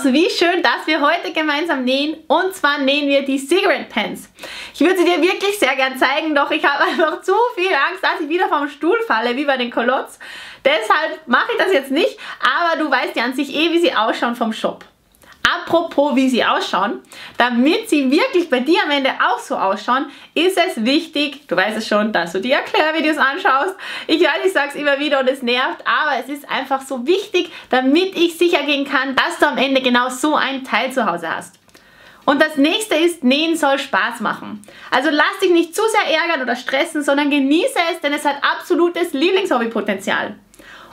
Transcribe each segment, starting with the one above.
aus, also wie schön, dass wir heute gemeinsam nähen. Und zwar nähen wir die Cigarette Pants. Ich würde sie dir wirklich sehr gern zeigen, doch ich habe einfach zu viel Angst, dass ich wieder vom Stuhl falle, wie bei den Kolots. Deshalb mache ich das jetzt nicht, aber du weißt ja an sich eh, wie sie ausschauen vom Shop. Apropos, wie sie ausschauen, damit sie wirklich bei dir am Ende auch so ausschauen, ist es wichtig, du weißt es schon, dass du die Erklärvideos anschaust. Ich weiß, ich sag's immer wieder und es nervt, aber es ist einfach so wichtig, damit ich sicher gehen kann, dass du am Ende genau so ein Teil zu Hause hast. Und das nächste ist, nähen soll Spaß machen. Also lass dich nicht zu sehr ärgern oder stressen, sondern genieße es, denn es hat absolutes Lieblingshobbypotenzial.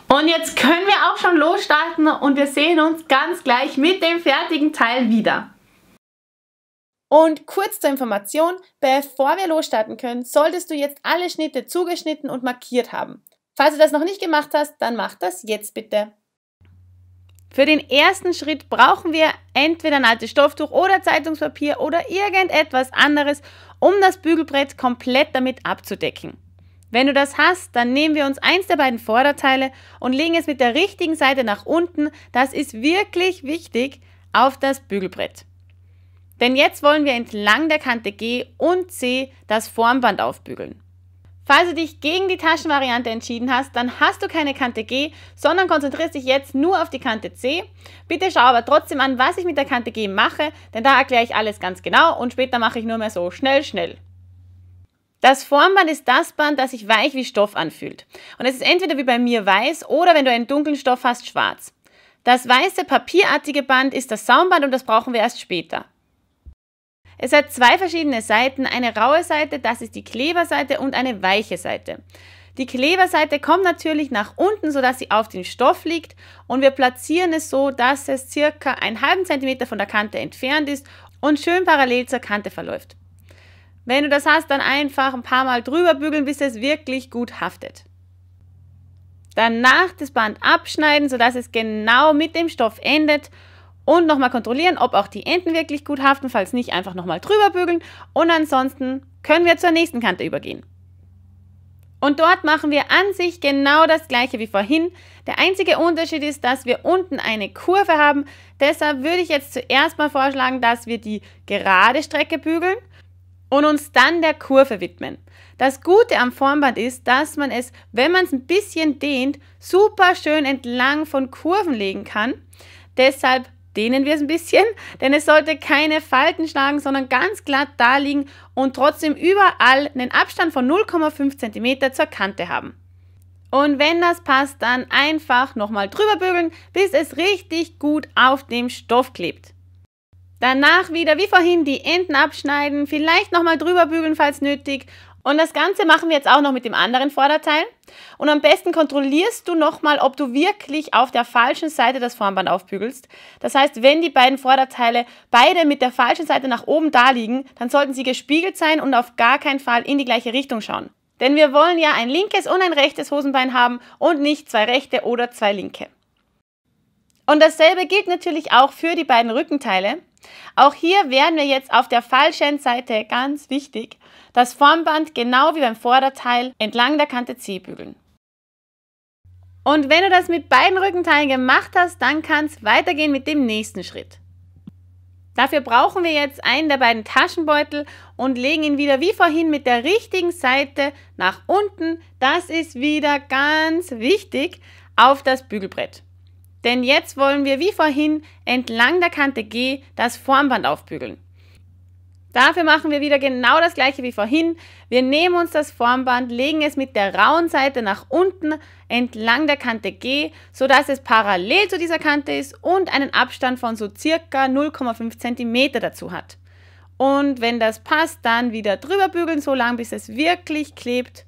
Und jetzt können wir auch schon losstarten und wir sehen uns ganz gleich mit dem fertigen Teil wieder. Und kurz zur Information, bevor wir losstarten können, solltest du jetzt alle Schnitte zugeschnitten und markiert haben. Falls du das noch nicht gemacht hast, dann mach das jetzt bitte. Für den ersten Schritt brauchen wir entweder ein altes Stofftuch oder Zeitungspapier oder irgendetwas anderes, um das Bügelbrett komplett damit abzudecken. Wenn du das hast, dann nehmen wir uns eins der beiden Vorderteile und legen es mit der richtigen Seite nach unten, das ist wirklich wichtig, auf das Bügelbrett. Denn jetzt wollen wir entlang der Kante G und C das Formband aufbügeln. Falls du dich gegen die Taschenvariante entschieden hast, dann hast du keine Kante G, sondern konzentrierst dich jetzt nur auf die Kante C. Bitte schau aber trotzdem an, was ich mit der Kante G mache, denn da erkläre ich alles ganz genau und später mache ich nur mehr so schnell, schnell. Das Formband ist das Band, das sich weich wie Stoff anfühlt. Und es ist entweder wie bei mir weiß oder wenn du einen dunklen Stoff hast, schwarz. Das weiße papierartige Band ist das Saumband und das brauchen wir erst später. Es hat zwei verschiedene Seiten, eine raue Seite, das ist die Kleberseite und eine weiche Seite. Die Kleberseite kommt natürlich nach unten, sodass sie auf den Stoff liegt und wir platzieren es so, dass es circa einen halben Zentimeter von der Kante entfernt ist und schön parallel zur Kante verläuft. Wenn du das hast, dann einfach ein paar Mal drüber bügeln, bis es wirklich gut haftet. Danach das Band abschneiden, sodass es genau mit dem Stoff endet und nochmal kontrollieren, ob auch die Enden wirklich gut haften. Falls nicht, einfach nochmal drüber bügeln und ansonsten können wir zur nächsten Kante übergehen. Und dort machen wir an sich genau das gleiche wie vorhin. Der einzige Unterschied ist, dass wir unten eine Kurve haben. Deshalb würde ich jetzt zuerst mal vorschlagen, dass wir die gerade Strecke bügeln und uns dann der Kurve widmen. Das Gute am Formband ist, dass man es, wenn man es ein bisschen dehnt, super schön entlang von Kurven legen kann. Deshalb dehnen wir es ein bisschen, denn es sollte keine Falten schlagen, sondern ganz glatt da liegen und trotzdem überall einen Abstand von 0,5 cm zur Kante haben. Und wenn das passt, dann einfach nochmal drüber bügeln, bis es richtig gut auf dem Stoff klebt. Danach wieder wie vorhin die Enden abschneiden, vielleicht nochmal drüber bügeln, falls nötig. Und das Ganze machen wir jetzt auch noch mit dem anderen Vorderteil. Und am besten kontrollierst du nochmal, ob du wirklich auf der falschen Seite das Formband aufbügelst. Das heißt, wenn die beiden Vorderteile beide mit der falschen Seite nach oben da liegen, dann sollten sie gespiegelt sein und auf gar keinen Fall in die gleiche Richtung schauen. Denn wir wollen ja ein linkes und ein rechtes Hosenbein haben und nicht zwei rechte oder zwei linke. Und dasselbe gilt natürlich auch für die beiden Rückenteile. Auch hier werden wir jetzt auf der falschen ganz wichtig, das Formband genau wie beim Vorderteil entlang der Kante C bügeln. Und wenn du das mit beiden Rückenteilen gemacht hast, dann kann es weitergehen mit dem nächsten Schritt. Dafür brauchen wir jetzt einen der beiden Taschenbeutel und legen ihn wieder wie vorhin mit der richtigen Seite nach unten, das ist wieder ganz wichtig, auf das Bügelbrett. Denn jetzt wollen wir wie vorhin entlang der Kante G das Formband aufbügeln. Dafür machen wir wieder genau das gleiche wie vorhin. Wir nehmen uns das Formband, legen es mit der rauen Seite nach unten entlang der Kante G, sodass es parallel zu dieser Kante ist und einen Abstand von so circa 0,5 cm dazu hat. Und wenn das passt, dann wieder drüber bügeln, so lange bis es wirklich klebt.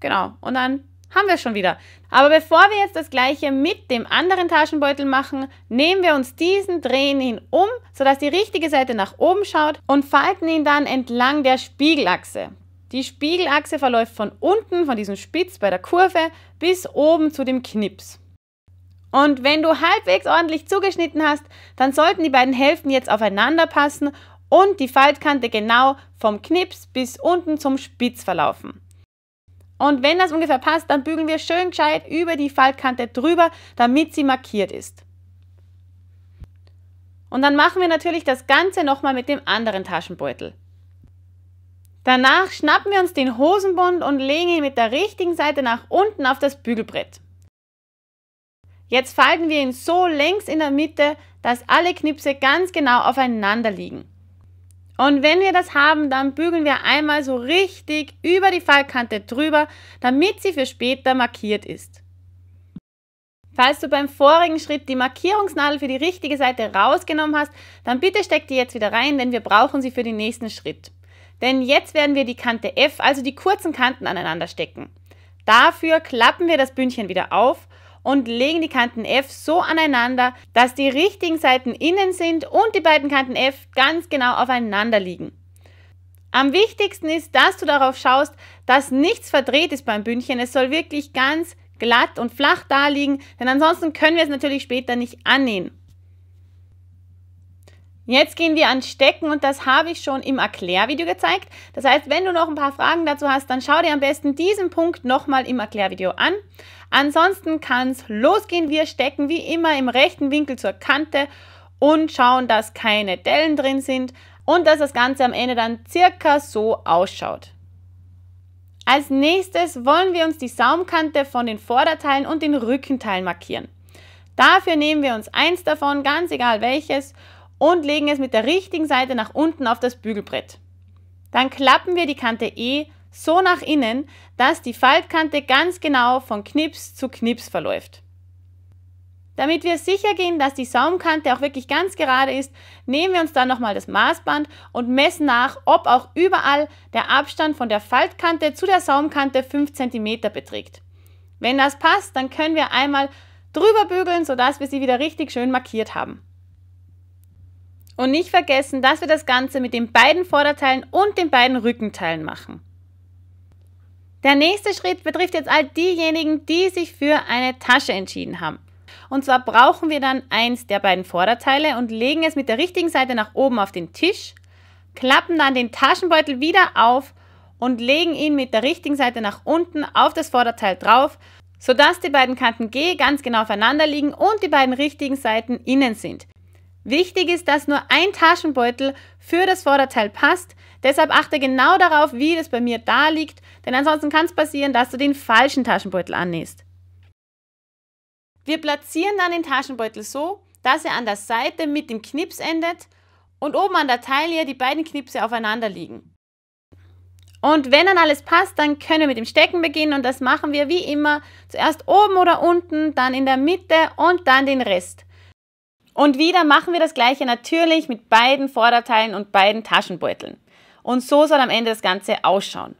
Genau, und dann haben wir schon wieder. Aber bevor wir jetzt das gleiche mit dem anderen Taschenbeutel machen, nehmen wir uns diesen, drehen ihn um, sodass die richtige Seite nach oben schaut und falten ihn dann entlang der Spiegelachse. Die Spiegelachse verläuft von unten, von diesem Spitz bei der Kurve, bis oben zu dem Knips. Und wenn du halbwegs ordentlich zugeschnitten hast, dann sollten die beiden Hälften jetzt aufeinander passen und die Faltkante genau vom Knips bis unten zum Spitz verlaufen. Und wenn das ungefähr passt, dann bügeln wir schön gescheit über die Faltkante drüber, damit sie markiert ist. Und dann machen wir natürlich das Ganze nochmal mit dem anderen Taschenbeutel. Danach schnappen wir uns den Hosenbund und legen ihn mit der richtigen Seite nach unten auf das Bügelbrett. Jetzt falten wir ihn so längs in der Mitte, dass alle Knipse ganz genau aufeinander liegen. Und wenn wir das haben, dann bügeln wir einmal so richtig über die Fallkante drüber, damit sie für später markiert ist. Falls du beim vorigen Schritt die Markierungsnadel für die richtige Seite rausgenommen hast, dann bitte steck die jetzt wieder rein, denn wir brauchen sie für den nächsten Schritt. Denn jetzt werden wir die Kante F, also die kurzen Kanten aneinander stecken. Dafür klappen wir das Bündchen wieder auf und legen die Kanten F so aneinander, dass die richtigen Seiten innen sind und die beiden Kanten F ganz genau aufeinander liegen. Am wichtigsten ist, dass du darauf schaust, dass nichts verdreht ist beim Bündchen. Es soll wirklich ganz glatt und flach da liegen, denn ansonsten können wir es natürlich später nicht annähen. Jetzt gehen wir an Stecken und das habe ich schon im Erklärvideo gezeigt. Das heißt, wenn du noch ein paar Fragen dazu hast, dann schau dir am besten diesen Punkt nochmal im Erklärvideo an. Ansonsten kann es losgehen. Wir stecken wie immer im rechten Winkel zur Kante und schauen, dass keine Dellen drin sind und dass das Ganze am Ende dann circa so ausschaut. Als nächstes wollen wir uns die Saumkante von den Vorderteilen und den Rückenteilen markieren. Dafür nehmen wir uns eins davon, ganz egal welches, und legen es mit der richtigen Seite nach unten auf das Bügelbrett. Dann klappen wir die Kante E so nach innen, dass die Faltkante ganz genau von Knips zu Knips verläuft. Damit wir sicher gehen, dass die Saumkante auch wirklich ganz gerade ist, nehmen wir uns dann nochmal das Maßband und messen nach, ob auch überall der Abstand von der Faltkante zu der Saumkante 5 cm beträgt. Wenn das passt, dann können wir einmal drüber bügeln, sodass wir sie wieder richtig schön markiert haben. Und nicht vergessen, dass wir das Ganze mit den beiden Vorderteilen und den beiden Rückenteilen machen. Der nächste Schritt betrifft jetzt all diejenigen, die sich für eine Tasche entschieden haben. Und zwar brauchen wir dann eins der beiden Vorderteile und legen es mit der richtigen Seite nach oben auf den Tisch, klappen dann den Taschenbeutel wieder auf und legen ihn mit der richtigen Seite nach unten auf das Vorderteil drauf, sodass die beiden Kanten G ganz genau aufeinander liegen und die beiden richtigen Seiten innen sind. Wichtig ist, dass nur ein Taschenbeutel für das Vorderteil passt. Deshalb achte genau darauf, wie das bei mir da liegt, denn ansonsten kann es passieren, dass du den falschen Taschenbeutel annähst. Wir platzieren dann den Taschenbeutel so, dass er an der Seite mit dem Knips endet und oben an der Taille die beiden Knipse aufeinander liegen. Und wenn dann alles passt, dann können wir mit dem Stecken beginnen und das machen wir wie immer zuerst oben oder unten, dann in der Mitte und dann den Rest. Und wieder machen wir das gleiche natürlich mit beiden Vorderteilen und beiden Taschenbeuteln. Und so soll am Ende das Ganze ausschauen.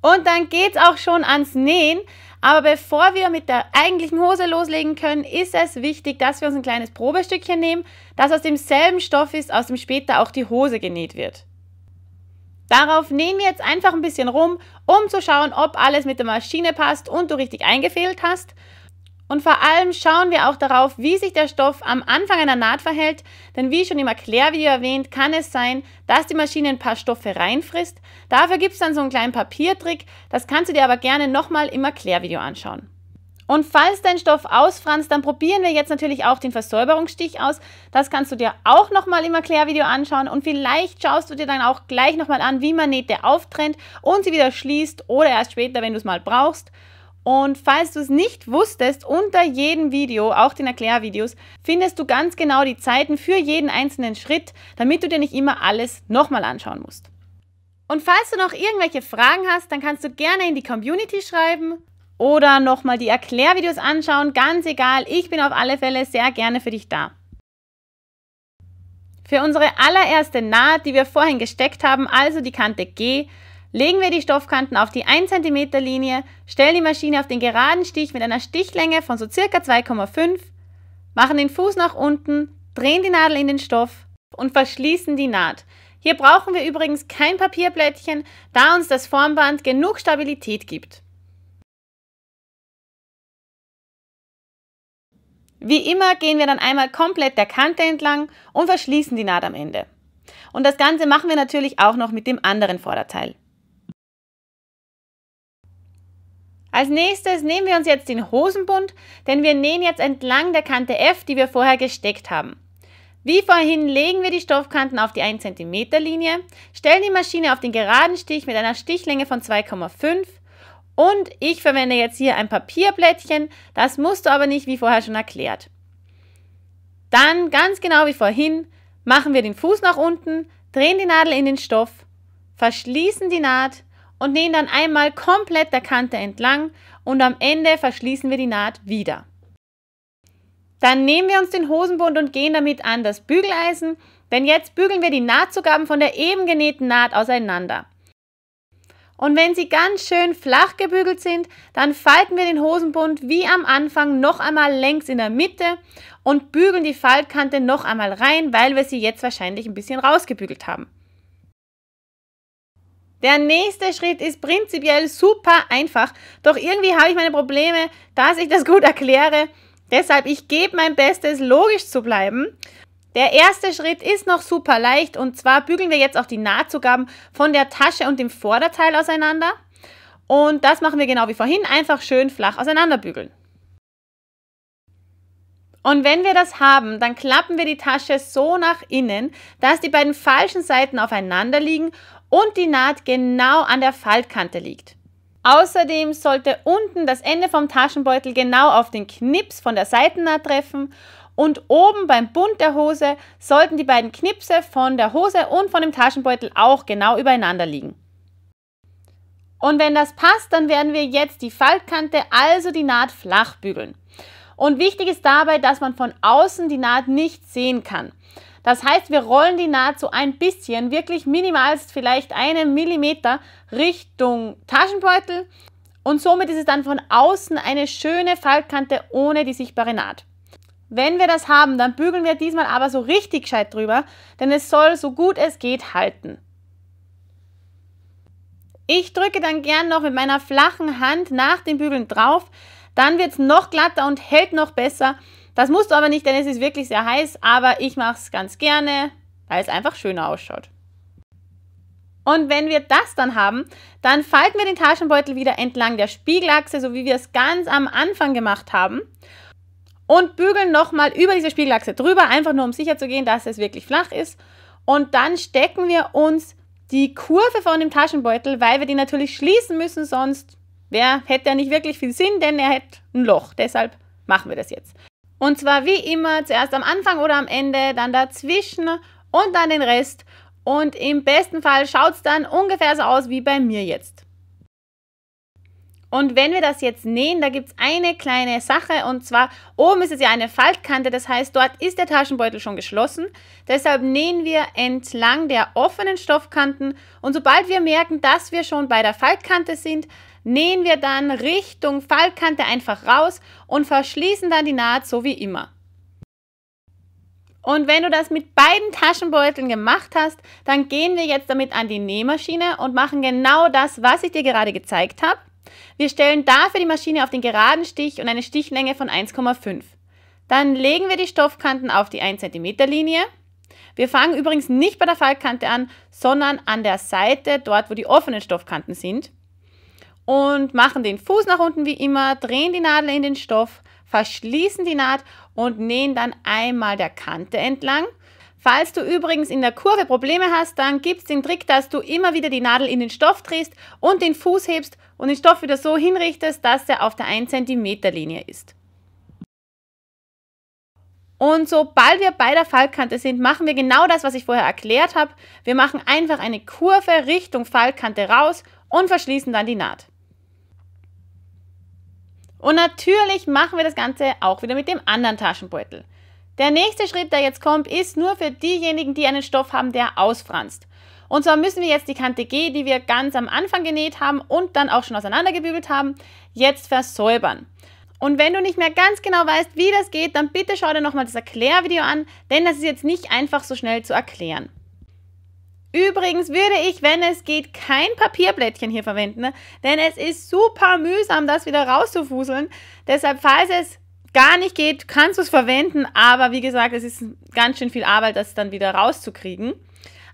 Und dann geht's auch schon ans Nähen. Aber bevor wir mit der eigentlichen Hose loslegen können, ist es wichtig, dass wir uns ein kleines Probestückchen nehmen, das aus demselben Stoff ist, aus dem später auch die Hose genäht wird. Darauf nähen wir jetzt einfach ein bisschen rum, um zu schauen, ob alles mit der Maschine passt und du richtig eingefädelt hast. Und vor allem schauen wir auch darauf, wie sich der Stoff am Anfang einer Naht verhält, denn wie schon im Erklärvideo erwähnt, kann es sein, dass die Maschine ein paar Stoffe reinfrisst. Dafür gibt es dann so einen kleinen Papiertrick, das kannst du dir aber gerne nochmal im Erklärvideo anschauen. Und falls dein Stoff ausfranst, dann probieren wir jetzt natürlich auch den Versäuberungsstich aus. Das kannst du dir auch nochmal im Erklärvideo anschauen und vielleicht schaust du dir dann auch gleich nochmal an, wie man Nähte auftrennt und sie wieder schließt oder erst später, wenn du es mal brauchst. Und falls du es nicht wusstest, unter jedem Video, auch den Erklärvideos, findest du ganz genau die Zeiten für jeden einzelnen Schritt, damit du dir nicht immer alles nochmal anschauen musst. Und falls du noch irgendwelche Fragen hast, dann kannst du gerne in die Community schreiben oder nochmal die Erklärvideos anschauen. Ganz egal, ich bin auf alle Fälle sehr gerne für dich da. Für unsere allererste Naht, die wir vorhin gesteckt haben, also die Kante G, Legen wir die Stoffkanten auf die 1 cm Linie, stellen die Maschine auf den geraden Stich mit einer Stichlänge von so circa 2,5, machen den Fuß nach unten, drehen die Nadel in den Stoff und verschließen die Naht. Hier brauchen wir übrigens kein Papierblättchen, da uns das Formband genug Stabilität gibt. Wie immer gehen wir dann einmal komplett der Kante entlang und verschließen die Naht am Ende. Und das Ganze machen wir natürlich auch noch mit dem anderen Vorderteil. Als nächstes nehmen wir uns jetzt den Hosenbund, denn wir nähen jetzt entlang der Kante F, die wir vorher gesteckt haben. Wie vorhin legen wir die Stoffkanten auf die 1 cm Linie, stellen die Maschine auf den geraden Stich mit einer Stichlänge von 2,5 und ich verwende jetzt hier ein Papierblättchen, das musst du aber nicht wie vorher schon erklärt. Dann, ganz genau wie vorhin, machen wir den Fuß nach unten, drehen die Nadel in den Stoff, verschließen die Naht und nähen dann einmal komplett der Kante entlang und am Ende verschließen wir die Naht wieder. Dann nehmen wir uns den Hosenbund und gehen damit an das Bügeleisen, denn jetzt bügeln wir die Nahtzugaben von der eben genähten Naht auseinander. Und wenn sie ganz schön flach gebügelt sind, dann falten wir den Hosenbund wie am Anfang noch einmal längs in der Mitte und bügeln die Faltkante noch einmal rein, weil wir sie jetzt wahrscheinlich ein bisschen rausgebügelt haben. Der nächste Schritt ist prinzipiell super einfach, doch irgendwie habe ich meine Probleme, dass ich das gut erkläre. Deshalb, ich gebe mein Bestes, logisch zu bleiben. Der erste Schritt ist noch super leicht und zwar bügeln wir jetzt auch die Nahtzugaben von der Tasche und dem Vorderteil auseinander. Und das machen wir genau wie vorhin, einfach schön flach auseinanderbügeln. Und wenn wir das haben, dann klappen wir die Tasche so nach innen, dass die beiden falschen Seiten aufeinander liegen und die Naht genau an der Faltkante liegt. Außerdem sollte unten das Ende vom Taschenbeutel genau auf den Knips von der Seitennaht treffen und oben beim Bund der Hose sollten die beiden Knipse von der Hose und von dem Taschenbeutel auch genau übereinander liegen. Und wenn das passt, dann werden wir jetzt die Faltkante, also die Naht, flach bügeln. Und wichtig ist dabei, dass man von außen die Naht nicht sehen kann. Das heißt, wir rollen die Naht so ein bisschen, wirklich minimalst vielleicht einen Millimeter Richtung Taschenbeutel und somit ist es dann von außen eine schöne Faltkante ohne die sichtbare Naht. Wenn wir das haben, dann bügeln wir diesmal aber so richtig gescheit drüber, denn es soll so gut es geht halten. Ich drücke dann gern noch mit meiner flachen Hand nach dem Bügeln drauf, dann wird es noch glatter und hält noch besser das musst du aber nicht, denn es ist wirklich sehr heiß, aber ich mache es ganz gerne, weil es einfach schöner ausschaut. Und wenn wir das dann haben, dann falten wir den Taschenbeutel wieder entlang der Spiegelachse, so wie wir es ganz am Anfang gemacht haben. Und bügeln nochmal über diese Spiegelachse drüber, einfach nur um sicher zu gehen, dass es wirklich flach ist. Und dann stecken wir uns die Kurve von dem Taschenbeutel, weil wir die natürlich schließen müssen, sonst wer, hätte er nicht wirklich viel Sinn, denn er hätte ein Loch. Deshalb machen wir das jetzt. Und zwar wie immer zuerst am Anfang oder am Ende, dann dazwischen und dann den Rest. Und im besten Fall schaut es dann ungefähr so aus wie bei mir jetzt. Und wenn wir das jetzt nähen, da gibt es eine kleine Sache und zwar oben ist es ja eine Faltkante, das heißt dort ist der Taschenbeutel schon geschlossen. Deshalb nähen wir entlang der offenen Stoffkanten und sobald wir merken, dass wir schon bei der Faltkante sind, nähen wir dann Richtung Fallkante einfach raus und verschließen dann die Naht so wie immer. Und wenn du das mit beiden Taschenbeuteln gemacht hast, dann gehen wir jetzt damit an die Nähmaschine und machen genau das, was ich dir gerade gezeigt habe. Wir stellen dafür die Maschine auf den geraden Stich und eine Stichlänge von 1,5. Dann legen wir die Stoffkanten auf die 1 cm Linie. Wir fangen übrigens nicht bei der Fallkante an, sondern an der Seite, dort wo die offenen Stoffkanten sind und machen den Fuß nach unten wie immer, drehen die Nadel in den Stoff, verschließen die Naht und nähen dann einmal der Kante entlang. Falls du übrigens in der Kurve Probleme hast, dann gibt es den Trick, dass du immer wieder die Nadel in den Stoff drehst und den Fuß hebst und den Stoff wieder so hinrichtest, dass er auf der 1 cm Linie ist. Und sobald wir bei der Fallkante sind, machen wir genau das, was ich vorher erklärt habe. Wir machen einfach eine Kurve Richtung Fallkante raus und verschließen dann die Naht. Und natürlich machen wir das Ganze auch wieder mit dem anderen Taschenbeutel. Der nächste Schritt, der jetzt kommt, ist nur für diejenigen, die einen Stoff haben, der ausfranst. Und zwar müssen wir jetzt die Kante G, die wir ganz am Anfang genäht haben und dann auch schon auseinandergebügelt haben, jetzt versäubern. Und wenn du nicht mehr ganz genau weißt, wie das geht, dann bitte schau dir nochmal das Erklärvideo an, denn das ist jetzt nicht einfach so schnell zu erklären. Übrigens würde ich, wenn es geht, kein Papierblättchen hier verwenden, ne? denn es ist super mühsam, das wieder rauszufuseln. Deshalb, falls es gar nicht geht, kannst du es verwenden, aber wie gesagt, es ist ganz schön viel Arbeit, das dann wieder rauszukriegen.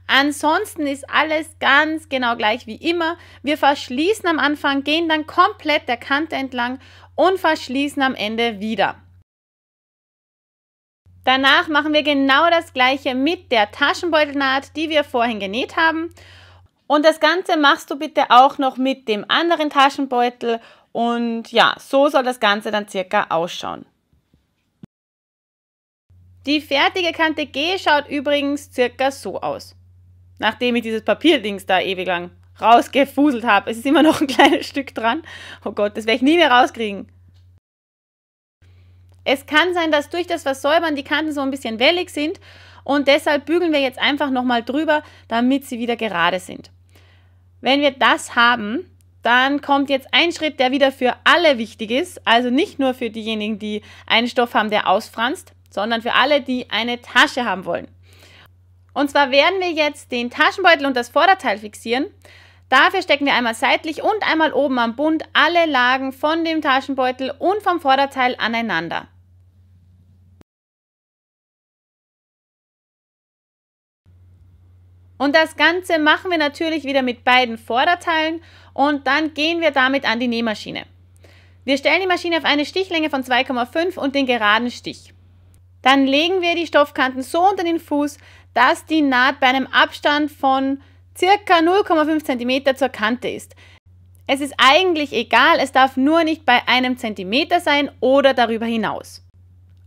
Ansonsten ist alles ganz genau gleich wie immer. Wir verschließen am Anfang, gehen dann komplett der Kante entlang und verschließen am Ende wieder. Danach machen wir genau das gleiche mit der Taschenbeutelnaht, die wir vorhin genäht haben. Und das Ganze machst du bitte auch noch mit dem anderen Taschenbeutel. Und ja, so soll das Ganze dann circa ausschauen. Die fertige Kante G schaut übrigens circa so aus. Nachdem ich dieses Papierdings da ewig lang rausgefuselt habe. Es ist immer noch ein kleines Stück dran. Oh Gott, das werde ich nie mehr rauskriegen. Es kann sein, dass durch das Versäubern die Kanten so ein bisschen wellig sind und deshalb bügeln wir jetzt einfach nochmal drüber, damit sie wieder gerade sind. Wenn wir das haben, dann kommt jetzt ein Schritt, der wieder für alle wichtig ist, also nicht nur für diejenigen, die einen Stoff haben, der ausfranst, sondern für alle, die eine Tasche haben wollen. Und zwar werden wir jetzt den Taschenbeutel und das Vorderteil fixieren. Dafür stecken wir einmal seitlich und einmal oben am Bund alle Lagen von dem Taschenbeutel und vom Vorderteil aneinander. Und das Ganze machen wir natürlich wieder mit beiden Vorderteilen und dann gehen wir damit an die Nähmaschine. Wir stellen die Maschine auf eine Stichlänge von 2,5 und den geraden Stich. Dann legen wir die Stoffkanten so unter den Fuß, dass die Naht bei einem Abstand von ca. 0,5 cm zur Kante ist. Es ist eigentlich egal, es darf nur nicht bei einem Zentimeter sein oder darüber hinaus.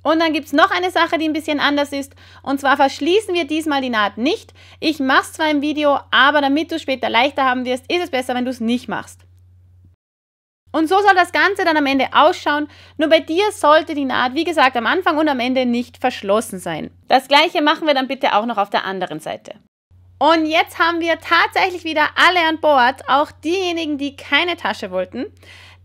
Und dann gibt es noch eine Sache, die ein bisschen anders ist. Und zwar verschließen wir diesmal die Naht nicht. Ich mache es zwar im Video, aber damit du später leichter haben wirst, ist es besser, wenn du es nicht machst. Und so soll das Ganze dann am Ende ausschauen, nur bei dir sollte die Naht, wie gesagt, am Anfang und am Ende nicht verschlossen sein. Das gleiche machen wir dann bitte auch noch auf der anderen Seite. Und jetzt haben wir tatsächlich wieder alle an Bord, auch diejenigen, die keine Tasche wollten,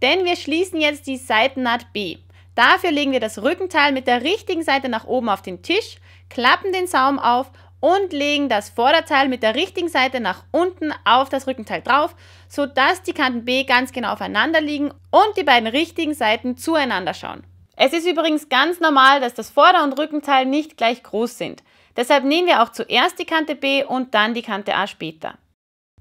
denn wir schließen jetzt die Seitennaht B. Dafür legen wir das Rückenteil mit der richtigen Seite nach oben auf den Tisch, klappen den Saum auf und legen das Vorderteil mit der richtigen Seite nach unten auf das Rückenteil drauf, sodass die Kanten B ganz genau aufeinander liegen und die beiden richtigen Seiten zueinander schauen. Es ist übrigens ganz normal, dass das Vorder- und Rückenteil nicht gleich groß sind. Deshalb nehmen wir auch zuerst die Kante B und dann die Kante A später.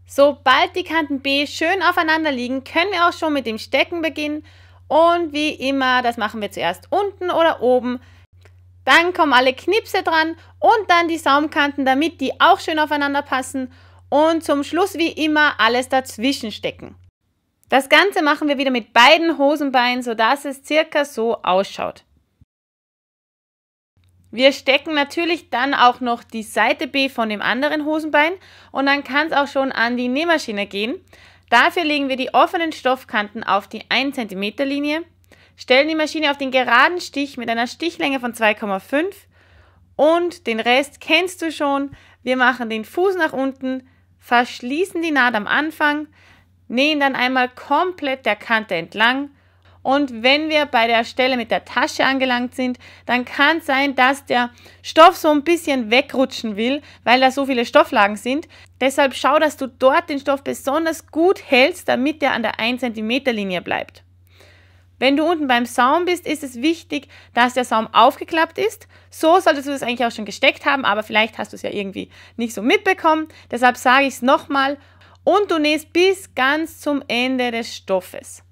Sobald die Kanten B schön aufeinander liegen, können wir auch schon mit dem Stecken beginnen und wie immer, das machen wir zuerst unten oder oben. Dann kommen alle Knipse dran und dann die Saumkanten, damit die auch schön aufeinander passen. Und zum Schluss wie immer alles dazwischen stecken. Das Ganze machen wir wieder mit beiden Hosenbeinen, sodass es circa so ausschaut. Wir stecken natürlich dann auch noch die Seite B von dem anderen Hosenbein und dann kann es auch schon an die Nähmaschine gehen. Dafür legen wir die offenen Stoffkanten auf die 1 cm Linie, stellen die Maschine auf den geraden Stich mit einer Stichlänge von 2,5 und den Rest kennst du schon. Wir machen den Fuß nach unten, verschließen die Naht am Anfang, nähen dann einmal komplett der Kante entlang und wenn wir bei der Stelle mit der Tasche angelangt sind, dann kann es sein, dass der Stoff so ein bisschen wegrutschen will, weil da so viele Stofflagen sind. Deshalb schau, dass du dort den Stoff besonders gut hältst, damit er an der 1 cm Linie bleibt. Wenn du unten beim Saum bist, ist es wichtig, dass der Saum aufgeklappt ist. So solltest du das eigentlich auch schon gesteckt haben, aber vielleicht hast du es ja irgendwie nicht so mitbekommen. Deshalb sage ich es nochmal und du nähst bis ganz zum Ende des Stoffes.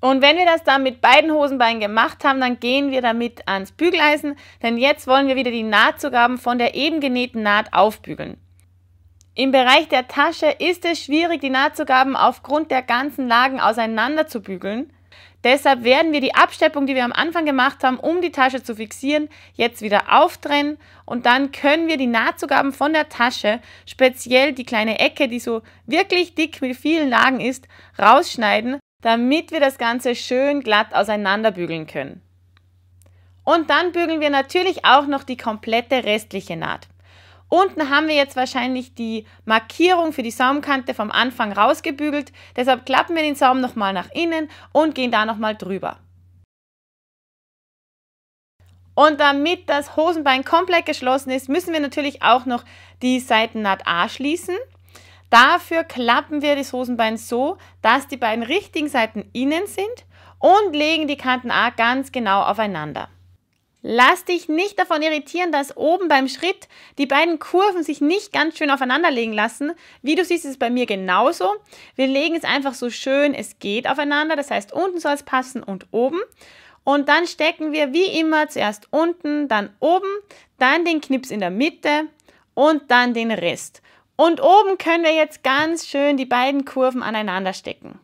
Und wenn wir das dann mit beiden Hosenbeinen gemacht haben, dann gehen wir damit ans Bügeleisen, denn jetzt wollen wir wieder die Nahtzugaben von der eben genähten Naht aufbügeln. Im Bereich der Tasche ist es schwierig, die Nahtzugaben aufgrund der ganzen Lagen auseinander zu bügeln. Deshalb werden wir die Absteppung, die wir am Anfang gemacht haben, um die Tasche zu fixieren, jetzt wieder auftrennen und dann können wir die Nahtzugaben von der Tasche, speziell die kleine Ecke, die so wirklich dick mit vielen Lagen ist, rausschneiden damit wir das Ganze schön glatt auseinanderbügeln können. Und dann bügeln wir natürlich auch noch die komplette restliche Naht. Unten haben wir jetzt wahrscheinlich die Markierung für die Saumkante vom Anfang rausgebügelt, deshalb klappen wir den Saum nochmal nach innen und gehen da nochmal drüber. Und damit das Hosenbein komplett geschlossen ist, müssen wir natürlich auch noch die Seitennaht A schließen Dafür klappen wir das Hosenbein so, dass die beiden richtigen Seiten innen sind und legen die Kanten A ganz genau aufeinander. Lass dich nicht davon irritieren, dass oben beim Schritt die beiden Kurven sich nicht ganz schön aufeinander legen lassen. Wie du siehst, ist es bei mir genauso. Wir legen es einfach so schön es geht aufeinander. Das heißt, unten soll es passen und oben. Und dann stecken wir wie immer zuerst unten, dann oben, dann den Knips in der Mitte und dann den Rest. Und oben können wir jetzt ganz schön die beiden Kurven aneinander stecken.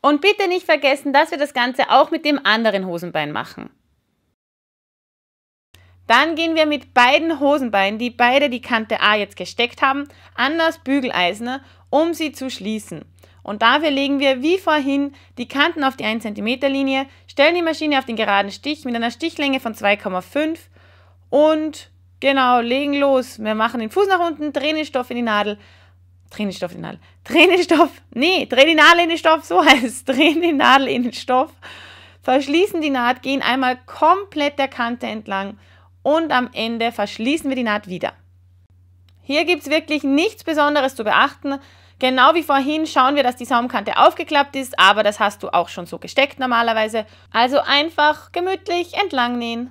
Und bitte nicht vergessen, dass wir das Ganze auch mit dem anderen Hosenbein machen. Dann gehen wir mit beiden Hosenbeinen, die beide die Kante A jetzt gesteckt haben, an das Bügeleisen, um sie zu schließen. Und dafür legen wir wie vorhin die Kanten auf die 1 cm Linie, stellen die Maschine auf den geraden Stich mit einer Stichlänge von 2,5 und Genau, legen los. Wir machen den Fuß nach unten, drehen den Stoff in die Nadel. Drehen den Stoff in die Nadel. Drehen den Stoff. Nee, drehen die Nadel in den Stoff. So heißt es. Drehen die Nadel in den Stoff. Verschließen die Naht, gehen einmal komplett der Kante entlang und am Ende verschließen wir die Naht wieder. Hier gibt es wirklich nichts Besonderes zu beachten. Genau wie vorhin schauen wir, dass die Saumkante aufgeklappt ist, aber das hast du auch schon so gesteckt normalerweise. Also einfach gemütlich entlang nähen.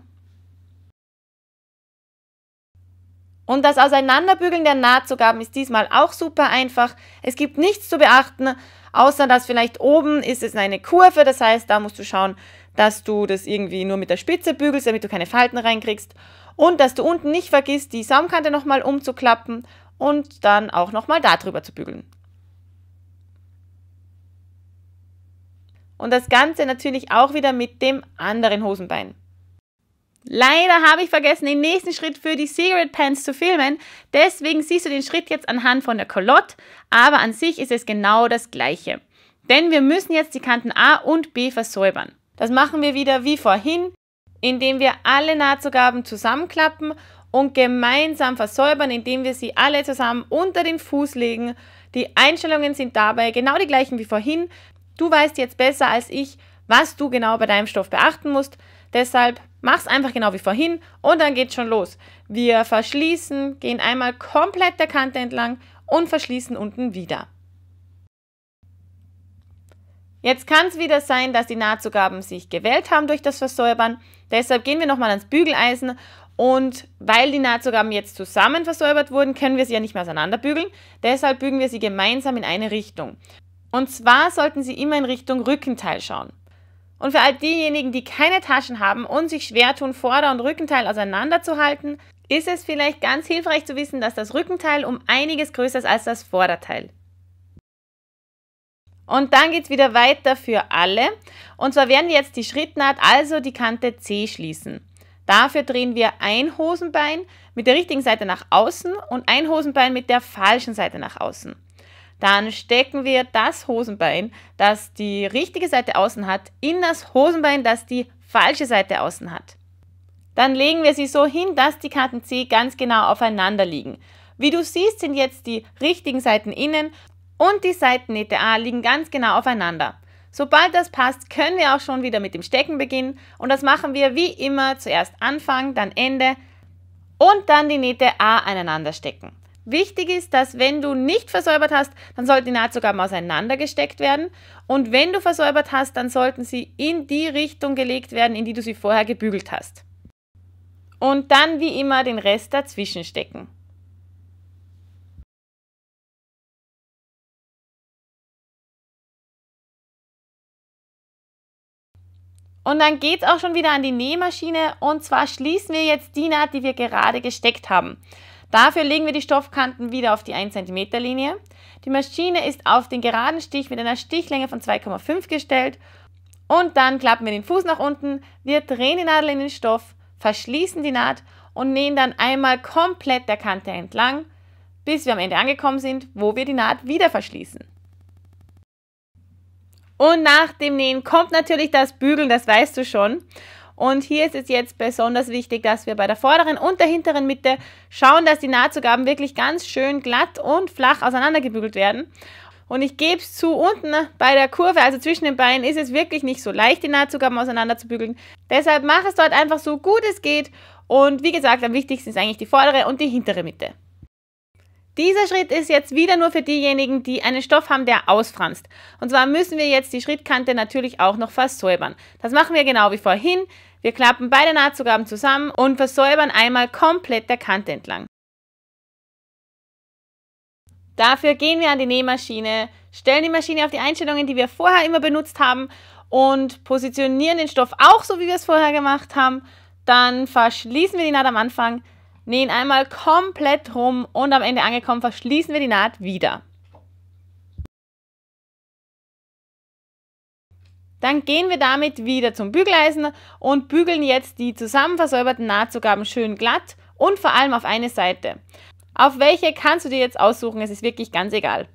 Und das Auseinanderbügeln der Nahtzugaben ist diesmal auch super einfach. Es gibt nichts zu beachten, außer dass vielleicht oben ist es eine Kurve, das heißt, da musst du schauen, dass du das irgendwie nur mit der Spitze bügelst, damit du keine Falten reinkriegst und dass du unten nicht vergisst, die Saumkante nochmal umzuklappen und dann auch nochmal darüber zu bügeln. Und das Ganze natürlich auch wieder mit dem anderen Hosenbein. Leider habe ich vergessen, den nächsten Schritt für die Cigarette Pants zu filmen. Deswegen siehst du den Schritt jetzt anhand von der Kolotte. aber an sich ist es genau das gleiche. Denn wir müssen jetzt die Kanten A und B versäubern. Das machen wir wieder wie vorhin, indem wir alle Nahtzugaben zusammenklappen und gemeinsam versäubern, indem wir sie alle zusammen unter den Fuß legen. Die Einstellungen sind dabei genau die gleichen wie vorhin. Du weißt jetzt besser als ich, was du genau bei deinem Stoff beachten musst. Deshalb mach's einfach genau wie vorhin und dann geht's schon los. Wir verschließen, gehen einmal komplett der Kante entlang und verschließen unten wieder. Jetzt kann es wieder sein, dass die Nahtzugaben sich gewählt haben durch das Versäubern. Deshalb gehen wir nochmal ans Bügeleisen und weil die Nahtzugaben jetzt zusammen versäubert wurden, können wir sie ja nicht mehr auseinanderbügeln. Deshalb bügen wir sie gemeinsam in eine Richtung. Und zwar sollten Sie immer in Richtung Rückenteil schauen. Und für all diejenigen, die keine Taschen haben und sich schwer tun, Vorder- und Rückenteil auseinanderzuhalten, ist es vielleicht ganz hilfreich zu wissen, dass das Rückenteil um einiges größer ist als das Vorderteil. Und dann geht es wieder weiter für alle. Und zwar werden wir jetzt die Schrittnaht, also die Kante C, schließen. Dafür drehen wir ein Hosenbein mit der richtigen Seite nach außen und ein Hosenbein mit der falschen Seite nach außen. Dann stecken wir das Hosenbein, das die richtige Seite außen hat, in das Hosenbein, das die falsche Seite außen hat. Dann legen wir sie so hin, dass die Karten C ganz genau aufeinander liegen. Wie du siehst, sind jetzt die richtigen Seiten innen und die Seitennähte A liegen ganz genau aufeinander. Sobald das passt, können wir auch schon wieder mit dem Stecken beginnen und das machen wir wie immer zuerst Anfang, dann Ende und dann die Nähte A aneinander stecken. Wichtig ist, dass wenn du nicht versäubert hast, dann sollten die Nahtzugaben auseinandergesteckt werden. Und wenn du versäubert hast, dann sollten sie in die Richtung gelegt werden, in die du sie vorher gebügelt hast. Und dann wie immer den Rest dazwischen stecken. Und dann geht es auch schon wieder an die Nähmaschine und zwar schließen wir jetzt die Naht, die wir gerade gesteckt haben. Dafür legen wir die Stoffkanten wieder auf die 1 cm Linie. Die Maschine ist auf den geraden Stich mit einer Stichlänge von 2,5 gestellt und dann klappen wir den Fuß nach unten, wir drehen die Nadel in den Stoff, verschließen die Naht und nähen dann einmal komplett der Kante entlang, bis wir am Ende angekommen sind, wo wir die Naht wieder verschließen. Und nach dem Nähen kommt natürlich das Bügeln, das weißt du schon. Und hier ist es jetzt besonders wichtig, dass wir bei der vorderen und der hinteren Mitte schauen, dass die Nahtzugaben wirklich ganz schön glatt und flach auseinandergebügelt werden. Und ich gebe es zu, unten bei der Kurve, also zwischen den Beinen, ist es wirklich nicht so leicht, die Nahtzugaben auseinanderzubügeln. Deshalb mach es dort einfach so gut es geht. Und wie gesagt, am wichtigsten ist eigentlich die vordere und die hintere Mitte. Dieser Schritt ist jetzt wieder nur für diejenigen, die einen Stoff haben, der ausfranst. Und zwar müssen wir jetzt die Schrittkante natürlich auch noch versäubern. Das machen wir genau wie vorhin. Wir klappen beide Nahtzugaben zusammen und versäubern einmal komplett der Kante entlang. Dafür gehen wir an die Nähmaschine, stellen die Maschine auf die Einstellungen, die wir vorher immer benutzt haben und positionieren den Stoff auch so, wie wir es vorher gemacht haben. Dann verschließen wir die Naht am Anfang, nähen einmal komplett rum und am Ende angekommen verschließen wir die Naht wieder. Dann gehen wir damit wieder zum Bügeleisen und bügeln jetzt die zusammenversäuberten Nahtzugaben schön glatt und vor allem auf eine Seite. Auf welche kannst du dir jetzt aussuchen, es ist wirklich ganz egal.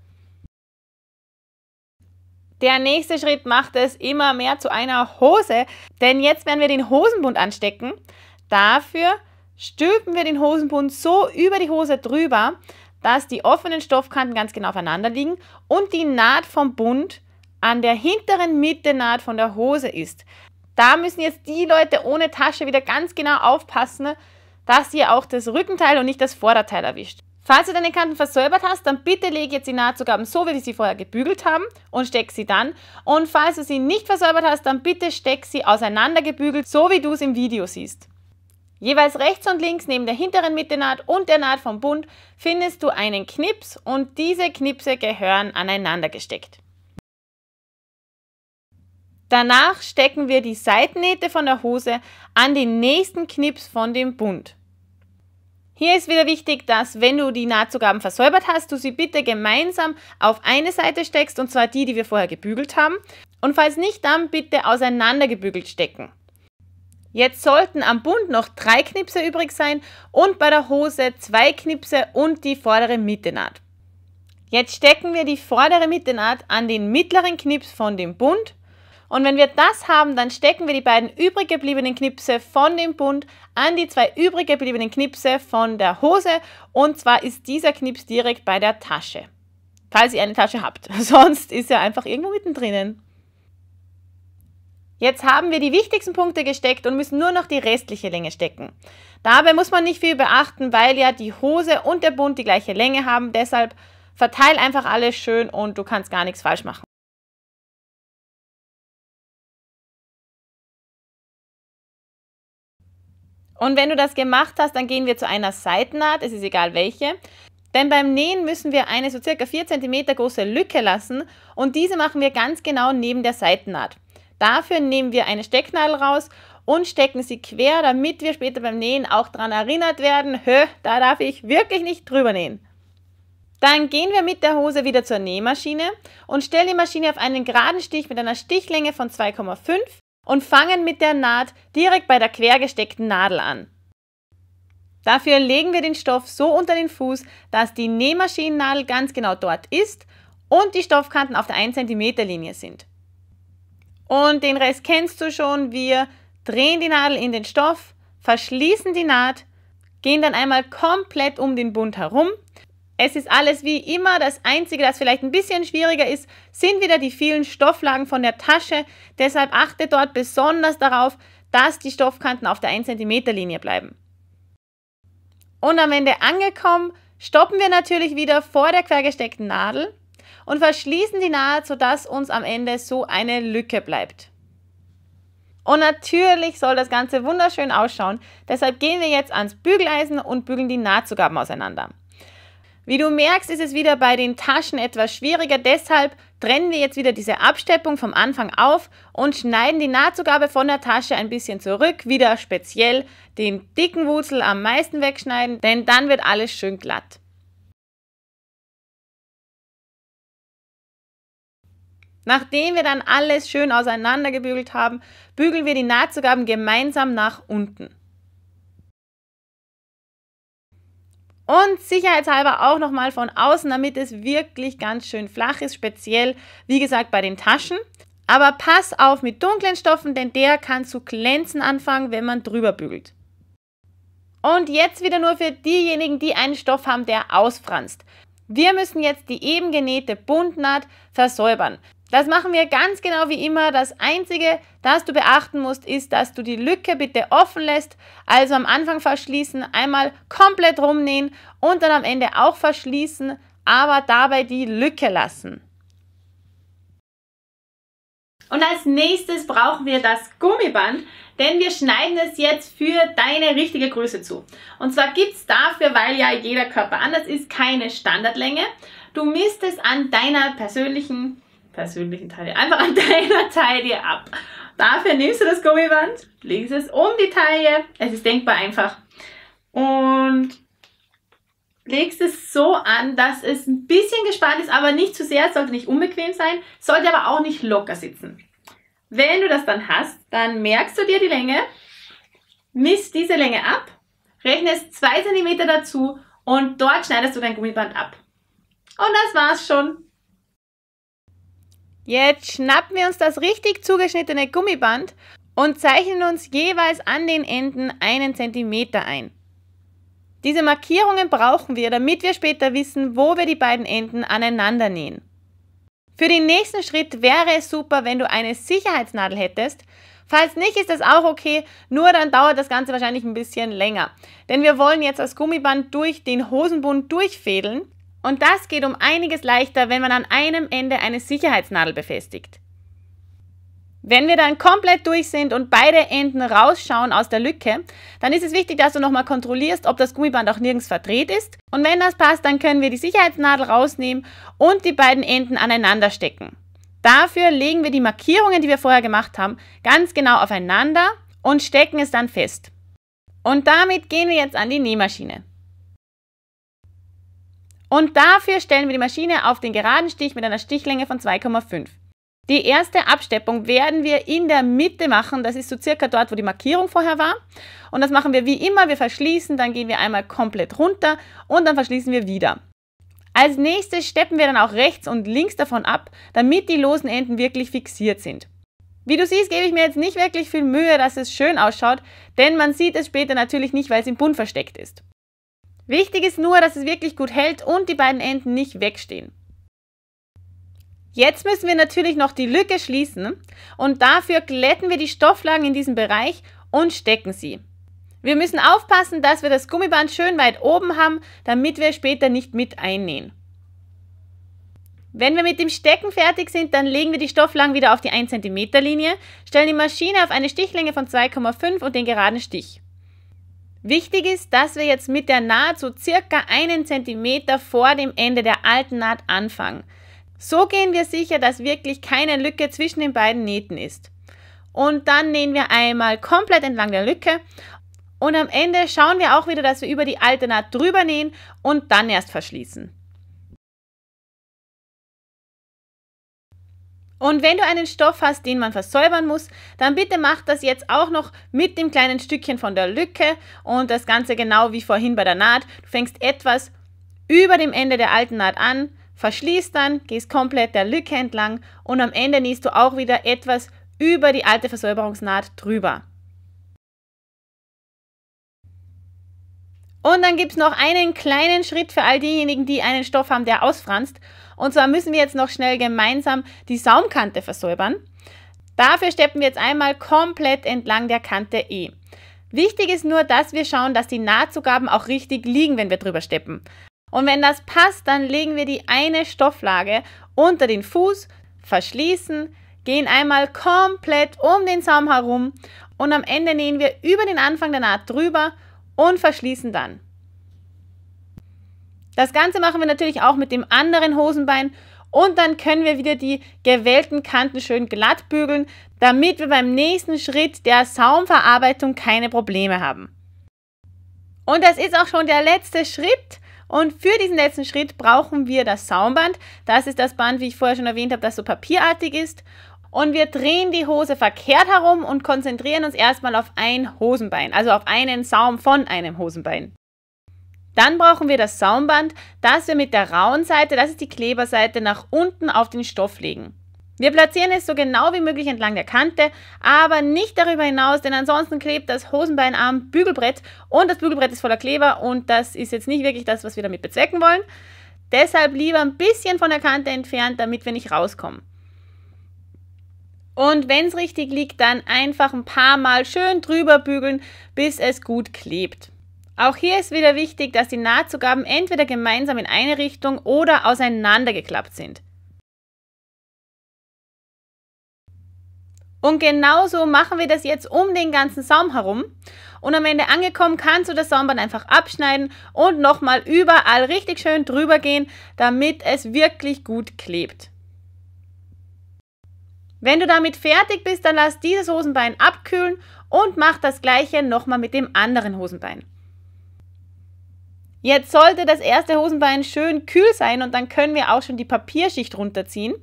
Der nächste Schritt macht es immer mehr zu einer Hose, denn jetzt werden wir den Hosenbund anstecken. Dafür stülpen wir den Hosenbund so über die Hose drüber, dass die offenen Stoffkanten ganz genau aufeinander liegen und die Naht vom Bund an der hinteren Mittennaht von der Hose ist. Da müssen jetzt die Leute ohne Tasche wieder ganz genau aufpassen, dass ihr auch das Rückenteil und nicht das Vorderteil erwischt. Falls du deine Kanten versäubert hast, dann bitte leg jetzt die Nahtzugaben so, wie wir sie vorher gebügelt haben und steck sie dann. Und falls du sie nicht versäubert hast, dann bitte steck sie auseinandergebügelt, so wie du es im Video siehst. Jeweils rechts und links neben der hinteren Mittennaht und der Naht vom Bund findest du einen Knips und diese Knipse gehören aneinander gesteckt. Danach stecken wir die Seitennähte von der Hose an den nächsten Knips von dem Bund. Hier ist wieder wichtig, dass wenn du die Nahtzugaben versäubert hast, du sie bitte gemeinsam auf eine Seite steckst, und zwar die, die wir vorher gebügelt haben. Und falls nicht, dann bitte auseinandergebügelt stecken. Jetzt sollten am Bund noch drei Knipse übrig sein und bei der Hose zwei Knipse und die vordere Mittennaht. Jetzt stecken wir die vordere Mittennaht an den mittleren Knips von dem Bund und wenn wir das haben, dann stecken wir die beiden übrig gebliebenen Knipse von dem Bund an die zwei übrig gebliebenen Knipse von der Hose. Und zwar ist dieser Knips direkt bei der Tasche. Falls ihr eine Tasche habt. Sonst ist er einfach irgendwo mittendrin. Jetzt haben wir die wichtigsten Punkte gesteckt und müssen nur noch die restliche Länge stecken. Dabei muss man nicht viel beachten, weil ja die Hose und der Bund die gleiche Länge haben. Deshalb verteil einfach alles schön und du kannst gar nichts falsch machen. Und wenn du das gemacht hast, dann gehen wir zu einer Seitennaht, es ist egal welche. Denn beim Nähen müssen wir eine so circa 4 cm große Lücke lassen und diese machen wir ganz genau neben der Seitennaht. Dafür nehmen wir eine Stecknadel raus und stecken sie quer, damit wir später beim Nähen auch daran erinnert werden, hö, da darf ich wirklich nicht drüber nähen. Dann gehen wir mit der Hose wieder zur Nähmaschine und stellen die Maschine auf einen geraden Stich mit einer Stichlänge von 2,5 und fangen mit der Naht direkt bei der quergesteckten Nadel an. Dafür legen wir den Stoff so unter den Fuß, dass die Nähmaschinennadel ganz genau dort ist und die Stoffkanten auf der 1 cm Linie sind. Und den Rest kennst du schon, wir drehen die Nadel in den Stoff, verschließen die Naht, gehen dann einmal komplett um den Bund herum es ist alles wie immer. Das Einzige, das vielleicht ein bisschen schwieriger ist, sind wieder die vielen Stofflagen von der Tasche. Deshalb achte dort besonders darauf, dass die Stoffkanten auf der 1 cm Linie bleiben. Und am Ende angekommen, stoppen wir natürlich wieder vor der quergesteckten Nadel und verschließen die Nadel, sodass uns am Ende so eine Lücke bleibt. Und natürlich soll das Ganze wunderschön ausschauen, deshalb gehen wir jetzt ans Bügeleisen und bügeln die Nahtzugaben auseinander. Wie du merkst, ist es wieder bei den Taschen etwas schwieriger. Deshalb trennen wir jetzt wieder diese Absteppung vom Anfang auf und schneiden die Nahtzugabe von der Tasche ein bisschen zurück. Wieder speziell den dicken Wurzel am meisten wegschneiden, denn dann wird alles schön glatt. Nachdem wir dann alles schön auseinandergebügelt haben, bügeln wir die Nahtzugaben gemeinsam nach unten. und sicherheitshalber auch nochmal von außen, damit es wirklich ganz schön flach ist, speziell wie gesagt bei den Taschen. Aber pass auf mit dunklen Stoffen, denn der kann zu glänzen anfangen, wenn man drüber bügelt. Und jetzt wieder nur für diejenigen, die einen Stoff haben, der ausfranst. Wir müssen jetzt die eben genähte Buntnaht versäubern. Das machen wir ganz genau wie immer. Das Einzige, das du beachten musst, ist, dass du die Lücke bitte offen lässt. Also am Anfang verschließen, einmal komplett rumnähen und dann am Ende auch verschließen, aber dabei die Lücke lassen. Und als nächstes brauchen wir das Gummiband, denn wir schneiden es jetzt für deine richtige Größe zu. Und zwar gibt es dafür, weil ja jeder Körper anders ist, keine Standardlänge. Du misst es an deiner persönlichen Größe persönlichen Teile einfach an deiner Taille ab. Dafür nimmst du das Gummiband, legst es um die Taille, es ist denkbar einfach, und legst es so an, dass es ein bisschen gespannt ist, aber nicht zu sehr, es sollte nicht unbequem sein, sollte aber auch nicht locker sitzen. Wenn du das dann hast, dann merkst du dir die Länge, misst diese Länge ab, rechnest 2 cm dazu und dort schneidest du dein Gummiband ab. Und das war's schon. Jetzt schnappen wir uns das richtig zugeschnittene Gummiband und zeichnen uns jeweils an den Enden einen Zentimeter ein. Diese Markierungen brauchen wir, damit wir später wissen, wo wir die beiden Enden aneinander nähen. Für den nächsten Schritt wäre es super, wenn du eine Sicherheitsnadel hättest. Falls nicht, ist das auch okay, nur dann dauert das Ganze wahrscheinlich ein bisschen länger. Denn wir wollen jetzt das Gummiband durch den Hosenbund durchfädeln und das geht um einiges leichter, wenn man an einem Ende eine Sicherheitsnadel befestigt. Wenn wir dann komplett durch sind und beide Enden rausschauen aus der Lücke, dann ist es wichtig, dass du nochmal kontrollierst, ob das Gummiband auch nirgends verdreht ist. Und wenn das passt, dann können wir die Sicherheitsnadel rausnehmen und die beiden Enden aneinander stecken. Dafür legen wir die Markierungen, die wir vorher gemacht haben, ganz genau aufeinander und stecken es dann fest. Und damit gehen wir jetzt an die Nähmaschine. Und dafür stellen wir die Maschine auf den geraden Stich mit einer Stichlänge von 2,5. Die erste Absteppung werden wir in der Mitte machen. Das ist so circa dort, wo die Markierung vorher war. Und das machen wir wie immer. Wir verschließen, dann gehen wir einmal komplett runter und dann verschließen wir wieder. Als nächstes steppen wir dann auch rechts und links davon ab, damit die losen Enden wirklich fixiert sind. Wie du siehst, gebe ich mir jetzt nicht wirklich viel Mühe, dass es schön ausschaut, denn man sieht es später natürlich nicht, weil es im Bund versteckt ist. Wichtig ist nur, dass es wirklich gut hält und die beiden Enden nicht wegstehen. Jetzt müssen wir natürlich noch die Lücke schließen und dafür glätten wir die Stofflagen in diesem Bereich und stecken sie. Wir müssen aufpassen, dass wir das Gummiband schön weit oben haben, damit wir später nicht mit einnähen. Wenn wir mit dem Stecken fertig sind, dann legen wir die Stofflagen wieder auf die 1 cm Linie, stellen die Maschine auf eine Stichlänge von 2,5 und den geraden Stich. Wichtig ist, dass wir jetzt mit der Naht so circa einen Zentimeter vor dem Ende der alten Naht anfangen. So gehen wir sicher, dass wirklich keine Lücke zwischen den beiden Nähten ist. Und dann nähen wir einmal komplett entlang der Lücke und am Ende schauen wir auch wieder, dass wir über die alte Naht drüber nähen und dann erst verschließen. Und wenn du einen Stoff hast, den man versäubern muss, dann bitte mach das jetzt auch noch mit dem kleinen Stückchen von der Lücke und das Ganze genau wie vorhin bei der Naht. Du fängst etwas über dem Ende der alten Naht an, verschließt dann, gehst komplett der Lücke entlang und am Ende nähst du auch wieder etwas über die alte Versäuberungsnaht drüber. Und dann gibt es noch einen kleinen Schritt für all diejenigen, die einen Stoff haben, der ausfranst. Und zwar müssen wir jetzt noch schnell gemeinsam die Saumkante versäubern. Dafür steppen wir jetzt einmal komplett entlang der Kante E. Wichtig ist nur, dass wir schauen, dass die Nahtzugaben auch richtig liegen, wenn wir drüber steppen. Und wenn das passt, dann legen wir die eine Stofflage unter den Fuß, verschließen, gehen einmal komplett um den Saum herum und am Ende nähen wir über den Anfang der Naht drüber und verschließen dann. Das Ganze machen wir natürlich auch mit dem anderen Hosenbein und dann können wir wieder die gewählten Kanten schön glatt bügeln, damit wir beim nächsten Schritt der Saumverarbeitung keine Probleme haben. Und das ist auch schon der letzte Schritt. Und für diesen letzten Schritt brauchen wir das Saumband. Das ist das Band, wie ich vorher schon erwähnt habe, das so papierartig ist. Und wir drehen die Hose verkehrt herum und konzentrieren uns erstmal auf ein Hosenbein, also auf einen Saum von einem Hosenbein. Dann brauchen wir das Saumband, das wir mit der rauen Seite, das ist die Kleberseite, nach unten auf den Stoff legen. Wir platzieren es so genau wie möglich entlang der Kante, aber nicht darüber hinaus, denn ansonsten klebt das Hosenbein am Bügelbrett und das Bügelbrett ist voller Kleber und das ist jetzt nicht wirklich das, was wir damit bezwecken wollen. Deshalb lieber ein bisschen von der Kante entfernt, damit wir nicht rauskommen. Und wenn es richtig liegt, dann einfach ein paar Mal schön drüber bügeln, bis es gut klebt. Auch hier ist wieder wichtig, dass die Nahtzugaben entweder gemeinsam in eine Richtung oder auseinandergeklappt sind. Und genauso machen wir das jetzt um den ganzen Saum herum. Und am Ende angekommen kannst du das Saumband einfach abschneiden und nochmal überall richtig schön drüber gehen, damit es wirklich gut klebt. Wenn du damit fertig bist, dann lass dieses Hosenbein abkühlen und mach das gleiche nochmal mit dem anderen Hosenbein. Jetzt sollte das erste Hosenbein schön kühl sein und dann können wir auch schon die Papierschicht runterziehen.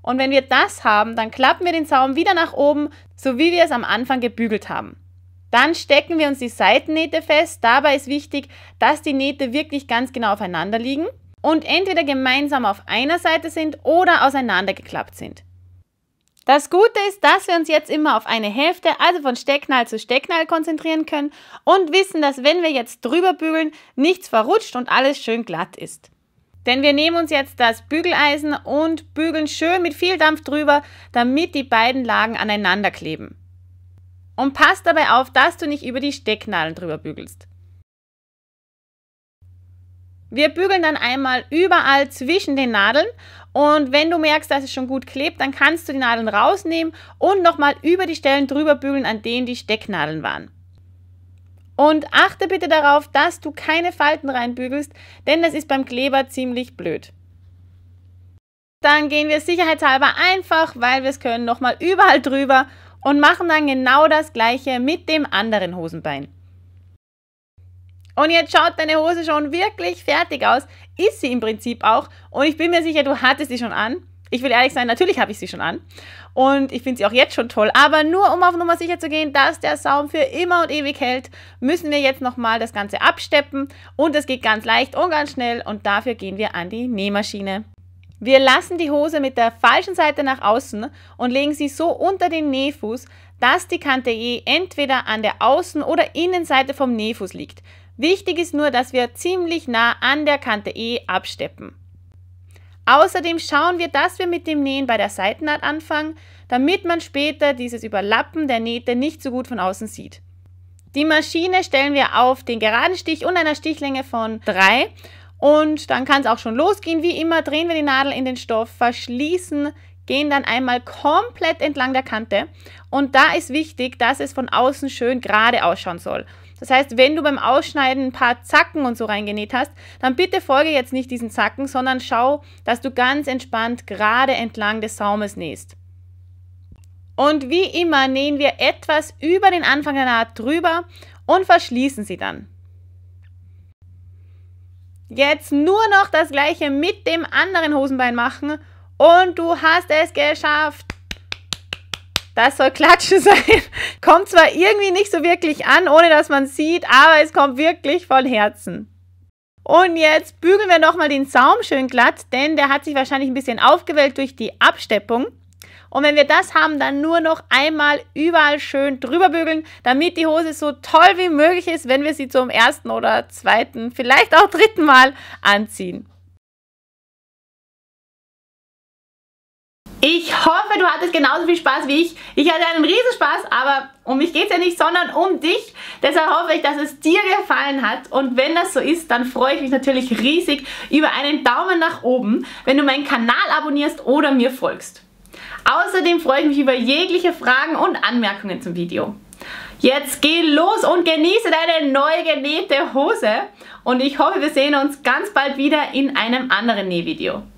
Und wenn wir das haben, dann klappen wir den Saum wieder nach oben, so wie wir es am Anfang gebügelt haben. Dann stecken wir uns die Seitennähte fest. Dabei ist wichtig, dass die Nähte wirklich ganz genau aufeinander liegen und entweder gemeinsam auf einer Seite sind oder auseinandergeklappt sind. Das Gute ist, dass wir uns jetzt immer auf eine Hälfte, also von Stecknall zu Stecknall konzentrieren können und wissen, dass wenn wir jetzt drüber bügeln, nichts verrutscht und alles schön glatt ist. Denn wir nehmen uns jetzt das Bügeleisen und bügeln schön mit viel Dampf drüber, damit die beiden Lagen aneinander kleben. Und pass dabei auf, dass du nicht über die Stecknadeln drüber bügelst. Wir bügeln dann einmal überall zwischen den Nadeln und wenn du merkst, dass es schon gut klebt, dann kannst du die Nadeln rausnehmen und nochmal über die Stellen drüber bügeln, an denen die Stecknadeln waren. Und achte bitte darauf, dass du keine Falten reinbügelst, denn das ist beim Kleber ziemlich blöd. Dann gehen wir sicherheitshalber einfach, weil wir es können, nochmal überall drüber und machen dann genau das gleiche mit dem anderen Hosenbein. Und jetzt schaut deine Hose schon wirklich fertig aus. Ist sie im Prinzip auch. Und ich bin mir sicher, du hattest sie schon an. Ich will ehrlich sein, natürlich habe ich sie schon an. Und ich finde sie auch jetzt schon toll. Aber nur um auf Nummer sicher zu gehen, dass der Saum für immer und ewig hält, müssen wir jetzt nochmal das Ganze absteppen. Und es geht ganz leicht und ganz schnell. Und dafür gehen wir an die Nähmaschine. Wir lassen die Hose mit der falschen Seite nach außen und legen sie so unter den Nähfuß, dass die Kante je entweder an der Außen- oder Innenseite vom Nähfuß liegt. Wichtig ist nur, dass wir ziemlich nah an der Kante E absteppen. Außerdem schauen wir, dass wir mit dem Nähen bei der Seitennaht anfangen, damit man später dieses Überlappen der Nähte nicht so gut von außen sieht. Die Maschine stellen wir auf den geraden Stich und einer Stichlänge von 3 und dann kann es auch schon losgehen. Wie immer drehen wir die Nadel in den Stoff, verschließen, gehen dann einmal komplett entlang der Kante und da ist wichtig, dass es von außen schön gerade ausschauen soll. Das heißt, wenn du beim Ausschneiden ein paar Zacken und so reingenäht hast, dann bitte folge jetzt nicht diesen Zacken, sondern schau, dass du ganz entspannt gerade entlang des Saumes nähst. Und wie immer nähen wir etwas über den Anfang der Naht drüber und verschließen sie dann. Jetzt nur noch das gleiche mit dem anderen Hosenbein machen und du hast es geschafft. Das soll Klatschen sein. Kommt zwar irgendwie nicht so wirklich an, ohne dass man sieht, aber es kommt wirklich von Herzen. Und jetzt bügeln wir nochmal den Saum schön glatt, denn der hat sich wahrscheinlich ein bisschen aufgewellt durch die Absteppung. Und wenn wir das haben, dann nur noch einmal überall schön drüber bügeln, damit die Hose so toll wie möglich ist, wenn wir sie zum ersten oder zweiten, vielleicht auch dritten Mal anziehen. Ich hoffe, du hattest genauso viel Spaß wie ich. Ich hatte einen Riesenspaß, aber um mich geht es ja nicht, sondern um dich. Deshalb hoffe ich, dass es dir gefallen hat. Und wenn das so ist, dann freue ich mich natürlich riesig über einen Daumen nach oben, wenn du meinen Kanal abonnierst oder mir folgst. Außerdem freue ich mich über jegliche Fragen und Anmerkungen zum Video. Jetzt geh los und genieße deine neu genähte Hose. Und ich hoffe, wir sehen uns ganz bald wieder in einem anderen Nähvideo.